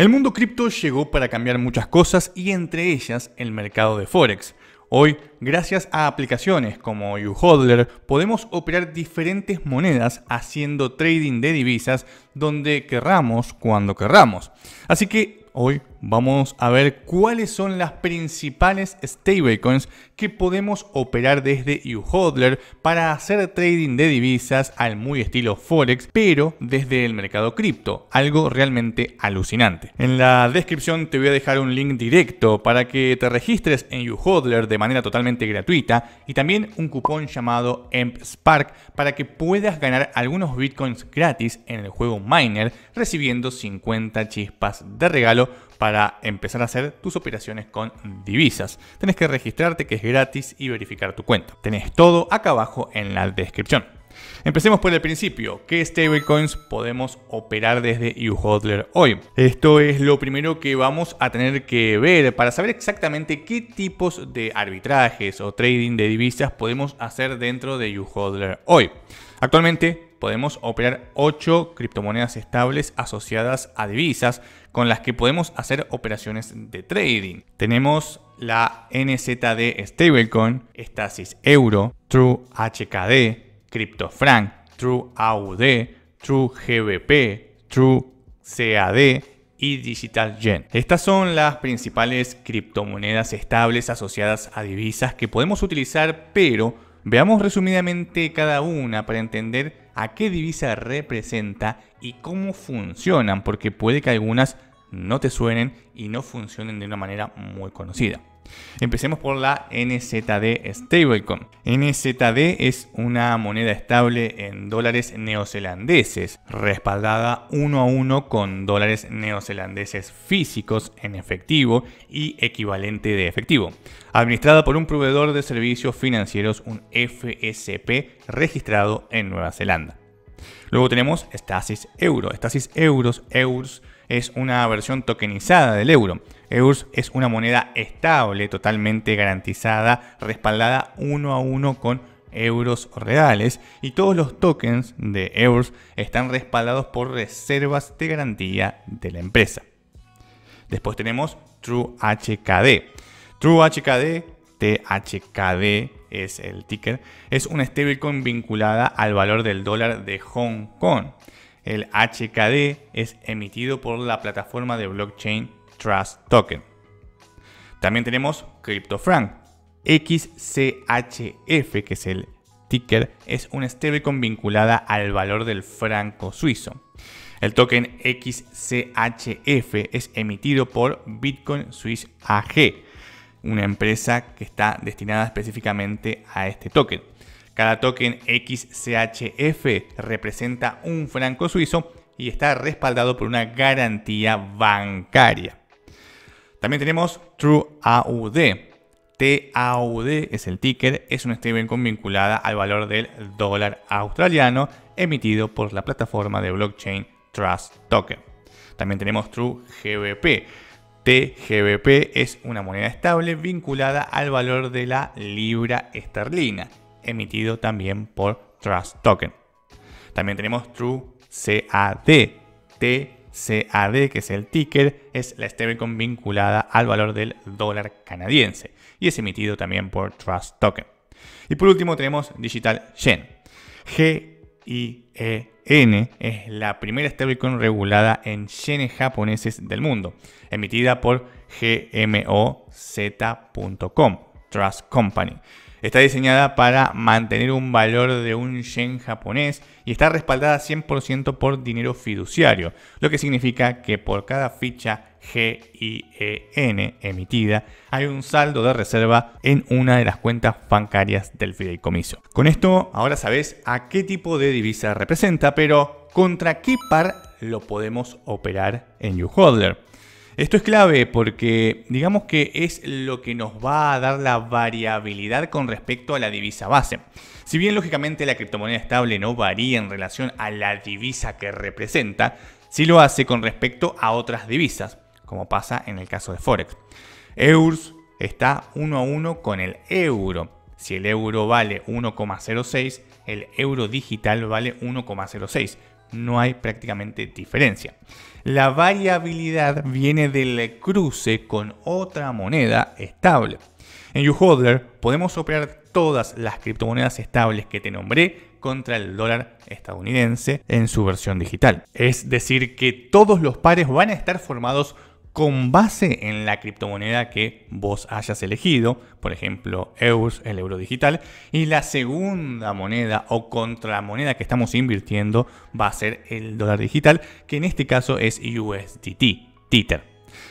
El mundo cripto llegó para cambiar muchas cosas y entre ellas el mercado de Forex. Hoy, gracias a aplicaciones como YouHodler, podemos operar diferentes monedas haciendo trading de divisas donde querramos, cuando querramos. Así que Hoy vamos a ver cuáles son las principales stablecoins que podemos operar desde uHodler para hacer trading de divisas al muy estilo Forex, pero desde el mercado cripto, algo realmente alucinante. En la descripción te voy a dejar un link directo para que te registres en youhodler de manera totalmente gratuita y también un cupón llamado EMPSpark para que puedas ganar algunos bitcoins gratis en el juego Miner recibiendo 50 chispas de regalo para empezar a hacer tus operaciones con divisas. Tenés que registrarte que es gratis y verificar tu cuenta. Tenés todo acá abajo en la descripción. Empecemos por el principio. ¿Qué stablecoins podemos operar desde uHodler hoy? Esto es lo primero que vamos a tener que ver para saber exactamente qué tipos de arbitrajes o trading de divisas podemos hacer dentro de uHodler hoy. Actualmente podemos operar 8 criptomonedas estables asociadas a divisas con las que podemos hacer operaciones de trading. Tenemos la NZD Stablecoin, Stasis Euro, True HKD, CryptoFranc, True AUD, True GBP, True CAD y Digital Yen. Estas son las principales criptomonedas estables asociadas a divisas que podemos utilizar, pero Veamos resumidamente cada una para entender a qué divisa representa y cómo funcionan, porque puede que algunas no te suenen y no funcionen de una manera muy conocida. Empecemos por la NZD Stablecoin. NZD es una moneda estable en dólares neozelandeses, respaldada uno a uno con dólares neozelandeses físicos en efectivo y equivalente de efectivo, administrada por un proveedor de servicios financieros, un FSP, registrado en Nueva Zelanda. Luego tenemos Stasis Euro. Stasis Euros, Euros es una versión tokenizada del euro EURS es una moneda estable, totalmente garantizada, respaldada uno a uno con euros reales y todos los tokens de euros están respaldados por reservas de garantía de la empresa. Después tenemos TrueHKD. TrueHKD, THKD es el ticker, es una stablecoin vinculada al valor del dólar de Hong Kong. El HKD es emitido por la plataforma de blockchain Trust Token. También tenemos Franc XCHF, que es el ticker, es una stablecoin vinculada al valor del franco suizo. El token XCHF es emitido por Bitcoin Swiss AG, una empresa que está destinada específicamente a este token. Cada token XCHF representa un franco suizo y está respaldado por una garantía bancaria. También tenemos TrueAUD. TAUD es el ticket, es una stablecoin vinculada al valor del dólar australiano emitido por la plataforma de blockchain Trust Token. También tenemos TrueGBP. TGBP es una moneda estable vinculada al valor de la libra esterlina, emitido también por Trust Token. También tenemos TrueCAD. T CAD, que es el ticker, es la stablecoin vinculada al valor del dólar canadiense y es emitido también por Trust Token. Y por último tenemos Digital Yen. G-I-E-N es la primera stablecoin regulada en yenes japoneses del mundo, emitida por gmoz.com, Trust Company Está diseñada para mantener un valor de un yen japonés y está respaldada 100% por dinero fiduciario, lo que significa que por cada ficha GIEN emitida, hay un saldo de reserva en una de las cuentas bancarias del fideicomiso. Con esto ahora sabes a qué tipo de divisa representa, pero contra qué par lo podemos operar en YouHodler. Esto es clave porque digamos que es lo que nos va a dar la variabilidad con respecto a la divisa base. Si bien lógicamente la criptomoneda estable no varía en relación a la divisa que representa, sí lo hace con respecto a otras divisas, como pasa en el caso de Forex. EURS está uno a uno con el euro. Si el euro vale 1,06, el euro digital vale 1,06 no hay prácticamente diferencia. La variabilidad viene del cruce con otra moneda estable. En YouHodler podemos operar todas las criptomonedas estables que te nombré contra el dólar estadounidense en su versión digital. Es decir, que todos los pares van a estar formados con base en la criptomoneda que vos hayas elegido, por ejemplo, Euros, el euro digital, y la segunda moneda o contramoneda que estamos invirtiendo va a ser el dólar digital, que en este caso es USDT, Tether.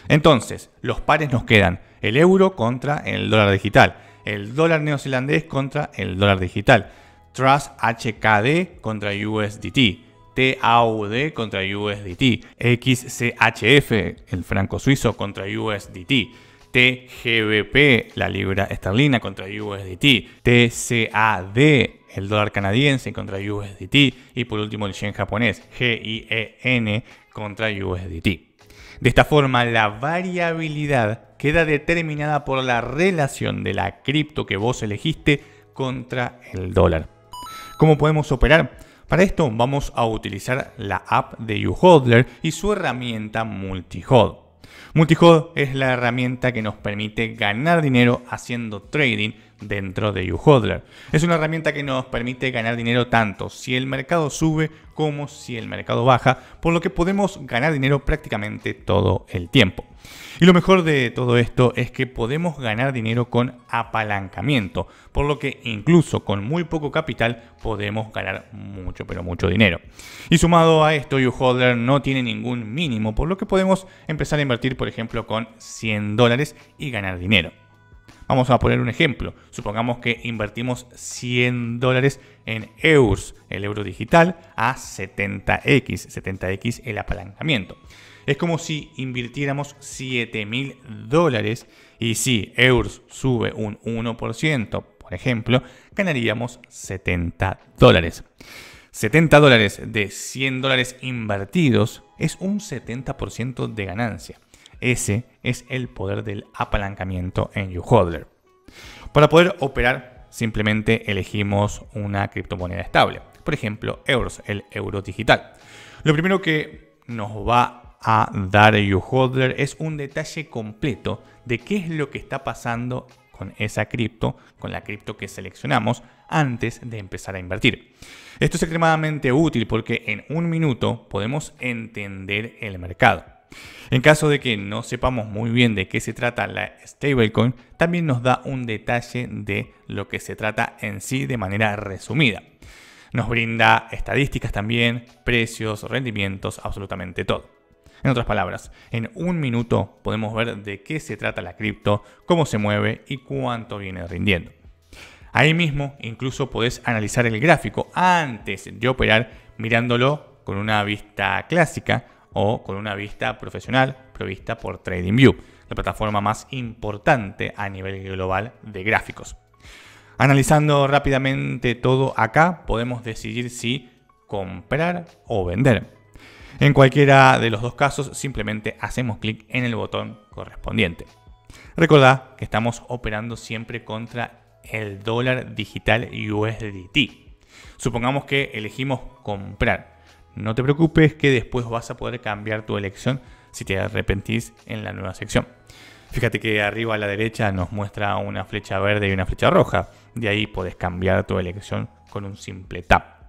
Entonces, los pares nos quedan el euro contra el dólar digital, el dólar neozelandés contra el dólar digital, Trust HKD contra USDT, TAUD contra USDT, XCHF, el franco suizo contra USDT, TGBP, la libra esterlina contra USDT, TCAD, el dólar canadiense contra USDT y por último el yen japonés, GIEN contra USDT. De esta forma, la variabilidad queda determinada por la relación de la cripto que vos elegiste contra el dólar. ¿Cómo podemos operar? Para esto vamos a utilizar la app de YouHodler y su herramienta MultiHod. MultiHod es la herramienta que nos permite ganar dinero haciendo trading dentro de YouHodler. Es una herramienta que nos permite ganar dinero tanto si el mercado sube como si el mercado baja, por lo que podemos ganar dinero prácticamente todo el tiempo. Y lo mejor de todo esto es que podemos ganar dinero con apalancamiento, por lo que incluso con muy poco capital podemos ganar mucho, pero mucho dinero. Y sumado a esto, YouHodler no tiene ningún mínimo, por lo que podemos empezar a invertir, por ejemplo, con 100 dólares y ganar dinero. Vamos a poner un ejemplo. Supongamos que invertimos 100 dólares en EURS, el euro digital, a 70x. 70x el apalancamiento. Es como si invirtiéramos 7000 dólares y si EURS sube un 1%, por ejemplo, ganaríamos 70 dólares. 70 dólares de 100 dólares invertidos es un 70% de ganancia. Ese es el poder del apalancamiento en YouHodler. Para poder operar, simplemente elegimos una criptomoneda estable. Por ejemplo, euros, el euro digital. Lo primero que nos va a dar YouHodler es un detalle completo de qué es lo que está pasando con esa cripto, con la cripto que seleccionamos antes de empezar a invertir. Esto es extremadamente útil porque en un minuto podemos entender el mercado. En caso de que no sepamos muy bien de qué se trata la stablecoin, también nos da un detalle de lo que se trata en sí de manera resumida. Nos brinda estadísticas también, precios, rendimientos, absolutamente todo. En otras palabras, en un minuto podemos ver de qué se trata la cripto, cómo se mueve y cuánto viene rindiendo. Ahí mismo incluso podés analizar el gráfico antes de operar mirándolo con una vista clásica o con una vista profesional provista por TradingView, la plataforma más importante a nivel global de gráficos. Analizando rápidamente todo acá, podemos decidir si comprar o vender. En cualquiera de los dos casos, simplemente hacemos clic en el botón correspondiente. Recordad que estamos operando siempre contra el dólar digital USDT. Supongamos que elegimos comprar. No te preocupes que después vas a poder cambiar tu elección si te arrepentís en la nueva sección. Fíjate que arriba a la derecha nos muestra una flecha verde y una flecha roja. De ahí podés cambiar tu elección con un simple tap.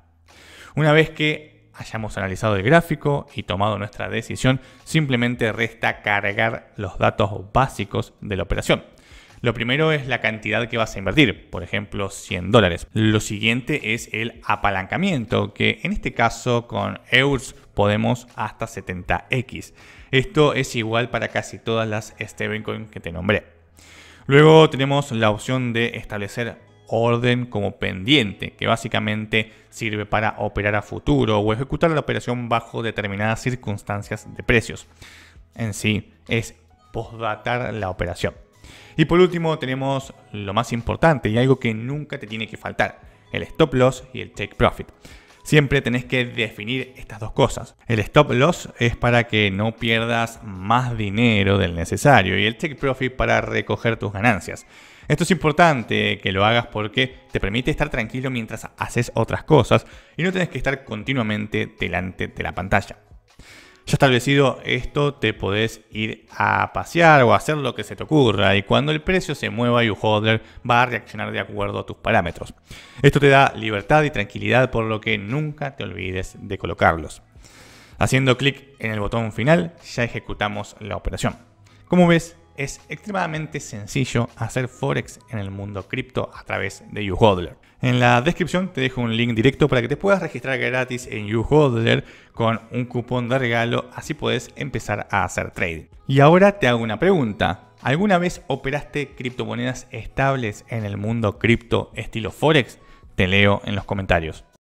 Una vez que hayamos analizado el gráfico y tomado nuestra decisión, simplemente resta cargar los datos básicos de la operación. Lo primero es la cantidad que vas a invertir, por ejemplo 100 dólares. Lo siguiente es el apalancamiento, que en este caso con euros podemos hasta 70x. Esto es igual para casi todas las stevencoin que te nombré. Luego tenemos la opción de establecer orden como pendiente, que básicamente sirve para operar a futuro o ejecutar la operación bajo determinadas circunstancias de precios. En sí, es postdatar la operación. Y por último tenemos lo más importante y algo que nunca te tiene que faltar, el stop loss y el take profit. Siempre tenés que definir estas dos cosas. El stop loss es para que no pierdas más dinero del necesario y el take profit para recoger tus ganancias. Esto es importante que lo hagas porque te permite estar tranquilo mientras haces otras cosas y no tenés que estar continuamente delante de la pantalla. Ya establecido esto, te podés ir a pasear o hacer lo que se te ocurra y cuando el precio se mueva, holder va a reaccionar de acuerdo a tus parámetros. Esto te da libertad y tranquilidad por lo que nunca te olvides de colocarlos. Haciendo clic en el botón final ya ejecutamos la operación. Como ves, es extremadamente sencillo hacer forex en el mundo cripto a través de YouHodler. En la descripción te dejo un link directo para que te puedas registrar gratis en YouHodler con un cupón de regalo, así puedes empezar a hacer trading. Y ahora te hago una pregunta. ¿Alguna vez operaste criptomonedas estables en el mundo cripto estilo forex? Te leo en los comentarios.